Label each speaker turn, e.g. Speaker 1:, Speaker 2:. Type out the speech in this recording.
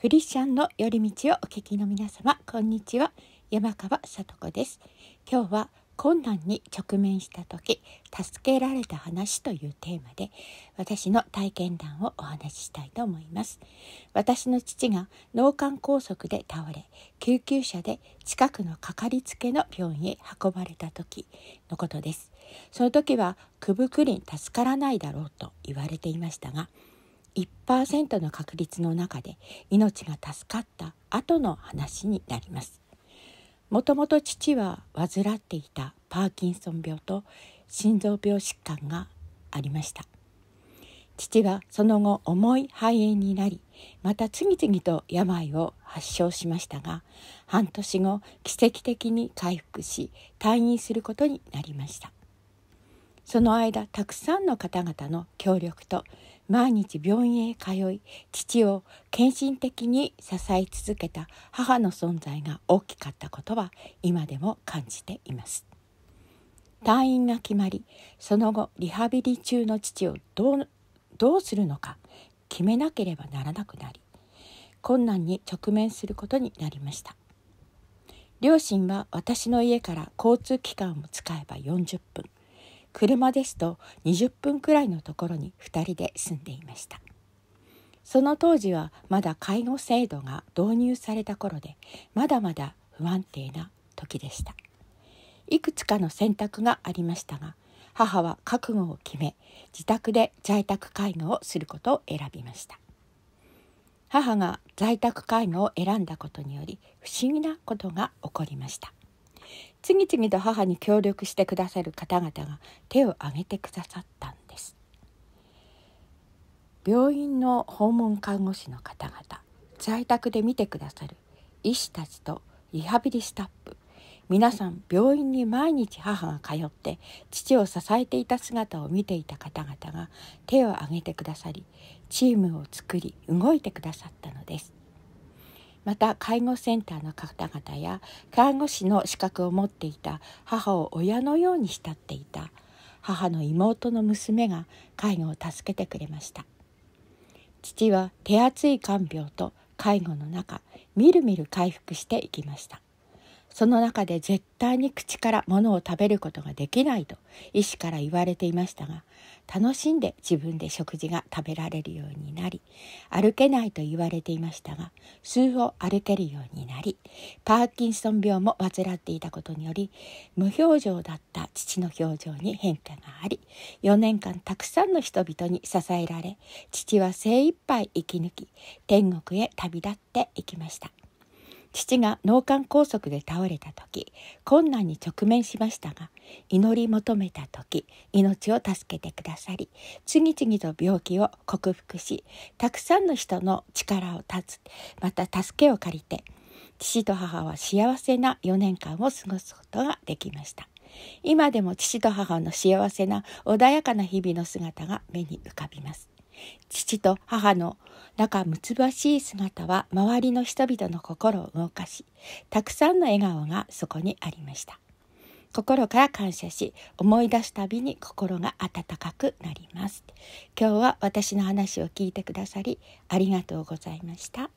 Speaker 1: クリスチャンの寄り道をお聞きの皆様こんにちは山川さとです今日は困難に直面した時助けられた話というテーマで私の体験談をお話ししたいと思います私の父が脳幹梗塞で倒れ救急車で近くのかかりつけの病院へ運ばれた時のことですその時はくぶくりん助からないだろうと言われていましたが1%の確率の中で命が助かった後の話になります。もともと父は患っていたパーキンソン病と心臓病疾患がありました。父はその後重い肺炎になりまた次々と病を発症しましたが半年後奇跡的に回復し退院することになりましたその間たくさんの方々の協力と毎日病院へ通い父を献身的に支え続けた母の存在が大きかったことは今でも感じています退院が決まりその後リハビリ中の父をどうどうするのか決めなければならなくなり困難に直面することになりました両親は私の家から交通機関を使えば40分車ですと20分くらいのところに2人で住んでいましたその当時はまだ介護制度が導入された頃でまだまだ不安定な時でしたいくつかの選択がありましたが母は覚悟を決め自宅で在宅介護をすることを選びました母が在宅介護を選んだことにより不思議なことが起こりました次々と母に協力してくださる方々が手を挙げてくださったんです病院の訪問看護師の方々在宅で見てくださる医師たちとリハビリスタッフ皆さん病院に毎日母が通って父を支えていた姿を見ていた方々が手を挙げてくださりチームを作り動いてくださったのですまた介護センターの方々や看護師の資格を持っていた母を親のように慕っていた母の妹の娘が介護を助けてくれました父は手厚い看病と介護の中みるみる回復していきましたその中で絶対に口から物を食べることができないと医師から言われていましたが楽しんで自分で食事が食べられるようになり歩けないと言われていましたが数歩歩けるようになりパーキンソン病も患っていたことにより無表情だった父の表情に変化があり4年間たくさんの人々に支えられ父は精一杯生き抜き天国へ旅立っていきました。父が脳幹梗塞で倒れた時困難に直面しましたが祈り求めた時命を助けてくださり次々と病気を克服したくさんの人の力を断つまた助けを借りて父と母は幸せな4年間を過ごすことができました。今でも父と母の幸せな穏やかな日々の姿が目に浮かびます。父と母のだかむつばしい姿は周りの人々の心を動かし、たくさんの笑顔がそこにありました。心から感謝し、思い出すたびに心が温かくなります。今日は私の話を聞いてくださり、ありがとうございました。